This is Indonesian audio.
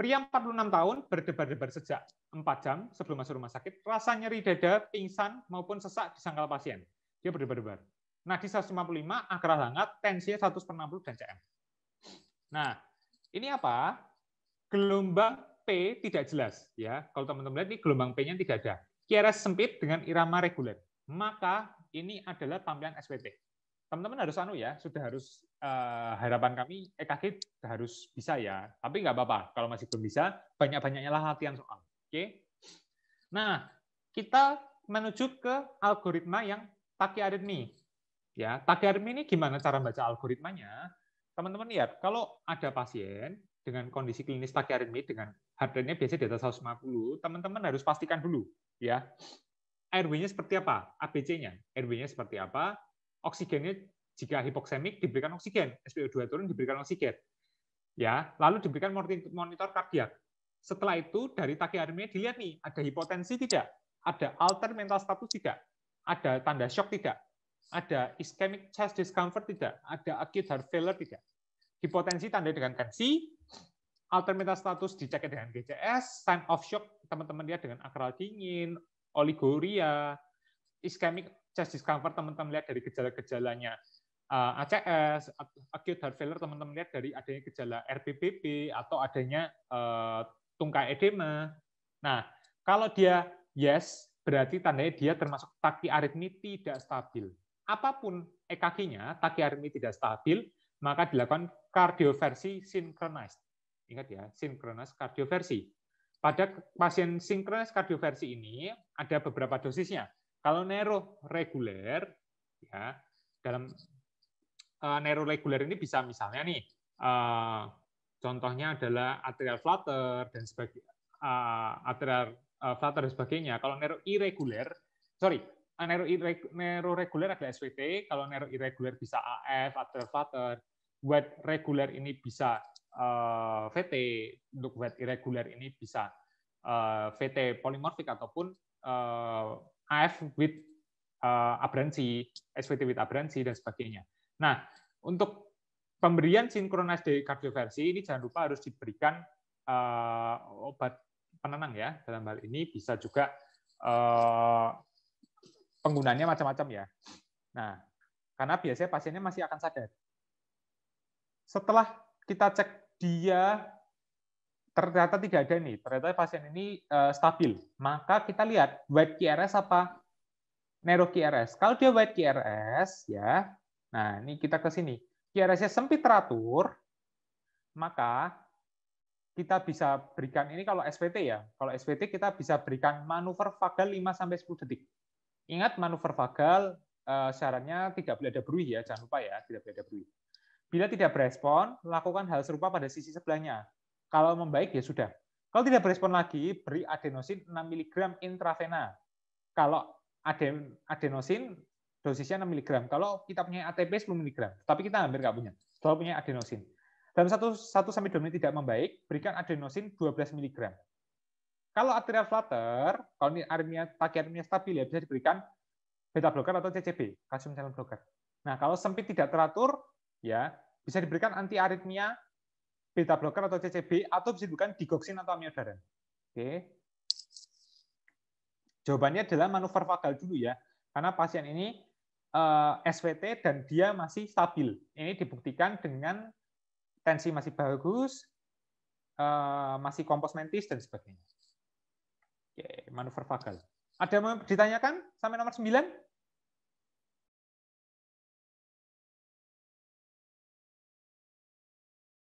Pria 46 tahun berdebar-debar sejak 4 jam sebelum masuk rumah sakit, rasa nyeri dada, pingsan, maupun sesak di sangkal pasien. Dia berdebar-debar. Nadi 155, akra hangat, tensinya 160, dan CM. Nah, ini apa? Gelombang P tidak jelas. ya. Kalau teman-teman lihat, ini gelombang P-nya tidak ada. QRS sempit dengan irama reguler. Maka ini adalah tampilan SPT. Teman-teman harus anu ya, sudah harus uh, harapan kami EKG eh, harus bisa ya. Tapi nggak apa-apa kalau masih belum bisa, banyak-banyaknya latihan soal. Oke. Okay? Nah, kita menuju ke algoritma yang pakai aritmi. Ya, pakai aritmi ini gimana cara baca algoritmanya? Teman-teman lihat, kalau ada pasien dengan kondisi klinis pakai aritmi dengan heart rate-nya biasanya di atas 150, teman-teman harus pastikan dulu ya. RW-nya seperti apa? ABC-nya. RW-nya seperti apa? Oksigennya jika hipoksemik diberikan oksigen, SPO2 turun diberikan oksigen. Ya, lalu diberikan monitor kardiak. Setelah itu dari takiarmia dilihat nih, ada hipotensi tidak? Ada alter mental status tidak? Ada tanda shock tidak? Ada ischemic chest discomfort tidak? Ada acute heart failure tidak? Hipotensi tanda dengan tensi, alter mental status dicek dengan GCS, sign of shock teman-teman lihat dengan akral dingin, oliguria, ischemic chest discomfort teman-teman lihat dari gejala-gejalanya uh, eh, ACS, acute heart failure, teman-teman lihat dari adanya gejala RBPP atau adanya uh, tungkai edema. Nah, kalau dia yes, berarti tandanya dia termasuk takiaritmi tidak stabil. Apapun EKG-nya, takiaritmi tidak stabil, maka dilakukan kardioversi synchronized. Ingat ya, synchronized kardioversi. Pada pasien sinkronis kardioversi ini ada beberapa dosisnya. Kalau nero reguler ya dalam Eh, regular ini bisa misalnya nih eh, contohnya adalah atrial flutter dan sebagainya eh, atrial flutter dan sebagainya. Kalau neuro irregular, sorry, neuro, neuro reguler adalah SWT, kalau neuro irregular bisa AF, atrial flutter, wet regular ini bisa uh, VT, untuk wet irregular ini bisa uh, VT polimorfik ataupun uh, AF with uh, abransi, SVT with abransi, dan sebagainya. Nah, untuk pemberian di kardioversi ini jangan lupa harus diberikan uh, obat penenang ya dalam hal ini bisa juga uh, eh, penggunanya macam-macam ya. Nah, karena biasanya pasiennya masih akan sadar. Setelah kita cek dia ternyata tidak ada nih, ternyata pasien ini uh, stabil, maka kita lihat white QRS apa neuro QRS. Kalau dia white QRS ya, Nah, ini kita ke sini. QRS-nya sempit teratur, maka kita bisa berikan, ini kalau SPT ya, kalau SPT kita bisa berikan manuver vagal 5-10 detik. Ingat manuver vagal eh, syaratnya tidak boleh ada berui ya, jangan lupa ya, tidak boleh ada berui. Bila tidak berespon, lakukan hal serupa pada sisi sebelahnya. Kalau membaik ya sudah. Kalau tidak berespon lagi, beri adenosin 6 mg intravena. Kalau aden, adenosin dosisnya 6 mg. Kalau kita punya ATP 10 mg, tapi kita hampir nggak punya. Selalu punya adenosin. Dalam 1, 1 sampai 2 menit tidak membaik, berikan adenosin 12 mg. Kalau arterial flutter, kalau ini aritmia takiarmia stabil ya bisa diberikan beta blocker atau CCB, kalsium channel blocker. Nah, kalau sempit tidak teratur ya bisa diberikan anti aritmia beta blocker atau CCB atau bisa diberikan digoksin atau amiodaran. Oke. Jawabannya adalah manuver vagal dulu ya. Karena pasien ini Eh, Svt dan dia masih stabil. Ini dibuktikan dengan tensi masih bagus, eh, masih kompos mentis dan sebagainya. Oke, manuver vagal. Ada yang ditanyakan sampai nomor 9?